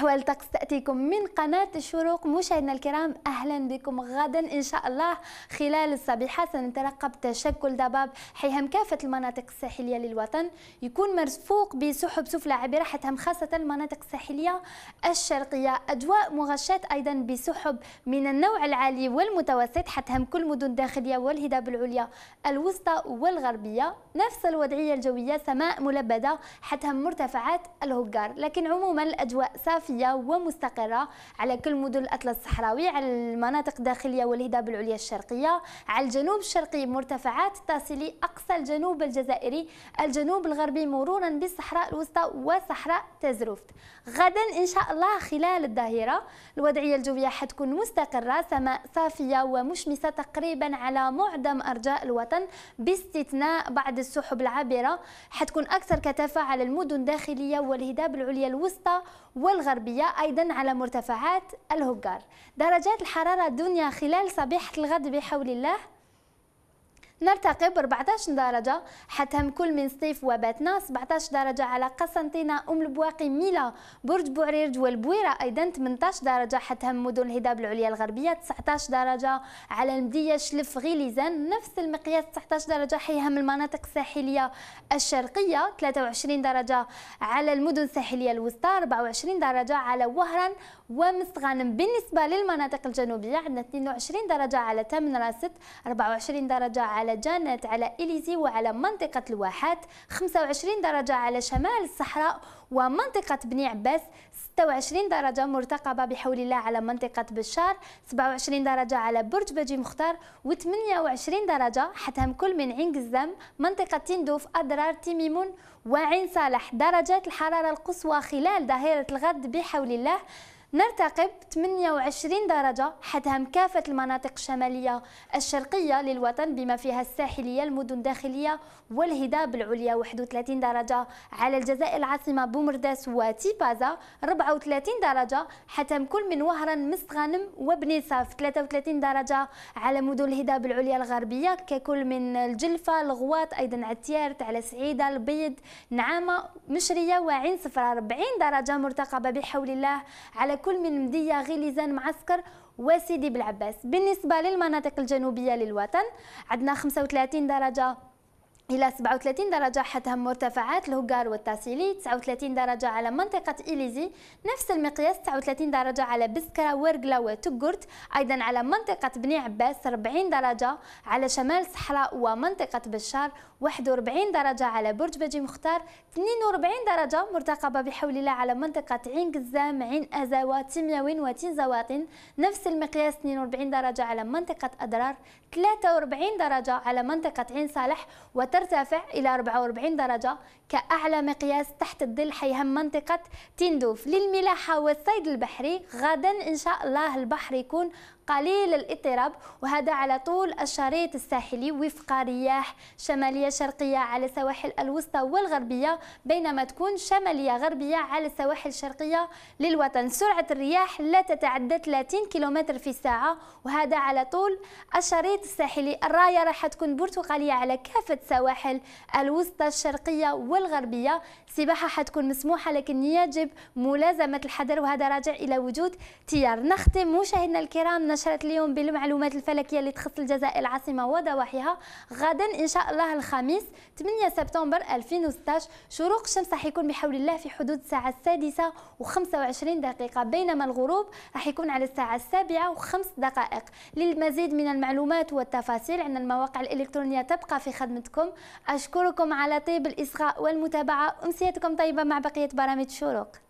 أحوال الطقس تأتيكم من قناة الشروق مشاهدينا الكرام أهلا بكم غدا إن شاء الله خلال الصبيحة سنترقب تشكل ضباب حيهم كافة المناطق الساحلية للوطن يكون مرفوق بسحب سفلى عابره حتهم خاصة المناطق الساحلية الشرقية أجواء مغشاة أيضا بسحب من النوع العالي والمتوسط حتهم كل مدن الداخلية والهضاب العليا الوسطى والغربية نفس الوضعية الجوية سماء ملبدة حتهم مرتفعات الهجار لكن عموما الأجواء صافية صافيه ومستقرة على كل مدن الأطلس الصحراوي على المناطق الداخلية والهضاب العليا الشرقية على الجنوب الشرقي مرتفعات تصل أقصى الجنوب الجزائري الجنوب الغربي مرورا بالصحراء الوسطى وصحراء تزرفت غدا إن شاء الله خلال الظهيرة الوضعية الجوية حتكون مستقرة سماء صافية ومشمسة تقريبا على معظم أرجاء الوطن باستثناء بعض السحب العابرة حتكون أكثر كثافة على المدن الداخلية والهضاب العليا الوسطى والغرب الغربية أيضا على مرتفعات الهجار درجات الحرارة الدنيا خلال صبيحة الغد بحول الله نرتقب 14 درجة حتى كل من صيف وباتنا 17 درجة على قسنطينة أم البواقي ميلا برج بوعريرج والبويرة أيضا 18 درجة حتى مدن الهداب العليا الغربية 19 درجة على المدية شلف غيليزان نفس المقياس 19 درجة حيهم المناطق الساحلية الشرقية 23 درجة على المدن الساحلية الوسطى 24 درجة على وهران ومستغانم بالنسبة للمناطق الجنوبية عندنا 22 درجة على تمن راست 24 درجة على جانت على إليزي وعلى منطقة الواحات 25 درجة على شمال الصحراء ومنطقة بني عباس 26 درجة مرتقبة بحول الله على منطقة بشار 27 درجة على برج بجي مختار و 28 درجة حتهم كل من عين قزام منطقة تندوف أضرار تيميمون وعين صالح درجات الحرارة القصوى خلال ظهيرة الغد بحول الله نرتقب 28 درجة حتى كافة المناطق الشمالية الشرقية للوطن بما فيها الساحلية المدن الداخلية والهضاب العليا 31 درجة على الجزائر العاصمة بومرداس وتيبازا 34 درجة حتى كل من وهران مستغانم وبنيصاف 33 درجة على مدن الهضاب العليا الغربية ككل من الجلفة الغواط أيضا عتيارت على سعيدة البيض نعامة مشرية وعين صفر 40 درجة مرتقبة بحول الله على كل من مدية غليزان معسكر وسيدي بالعباس بالنسبة للمناطق الجنوبية للوطن عندنا 35 درجة إلى 37 درجة حتى مرتفعات الهجار والتاسيلي 39 درجة على منطقة إليزي نفس المقياس 39 درجة على بسكرة ورقلة وتقرت أيضا على منطقة بني عباس 40 درجة على شمال صحراء ومنطقة بشار 41 درجة على برج بجي مختار 42 درجة مرتقبة بحول الله على منطقة عين قزام عين أزاوة تيمياوين وتين زواطن نفس المقياس 42 درجة على منطقة أدرار 43 درجة على منطقة عين صالح وتر ترتفع إلى 44 درجة كأعلى مقياس تحت الظل حيهم منطقة تندوف للملاحة والصيد البحري غدا إن شاء الله البحر يكون قليل الاضطراب وهذا على طول الشريط الساحلي وفق رياح شمالية شرقية على السواحل الوسطى والغربية بينما تكون شمالية غربية على السواحل الشرقية للوطن سرعة الرياح لا تتعدى 30 كم في الساعة وهذا على طول الشريط الساحلي الراية راح تكون برتقالية على كافة سواحل الوسطى الشرقية والغربية السباحة حتكون مسموحة لكن يجب ملازمة الحذر وهذا راجع إلى وجود تيار نختم مشاهدنا الكرام نشرت اليوم بالمعلومات الفلكية اللي تخص الجزائر العاصمة وضواحيها غدا إن شاء الله الخميس 8 سبتمبر 2016 شروق الشمس راح يكون بحول الله في حدود الساعة السادسة و25 دقيقة بينما الغروب راح يكون على الساعة السابعة وخمس دقائق للمزيد من المعلومات والتفاصيل عن المواقع الإلكترونية تبقى في خدمتكم أشكركم على طيب الإصغاء والمتابعة أمسيتكم طيبة مع بقية برامج شروق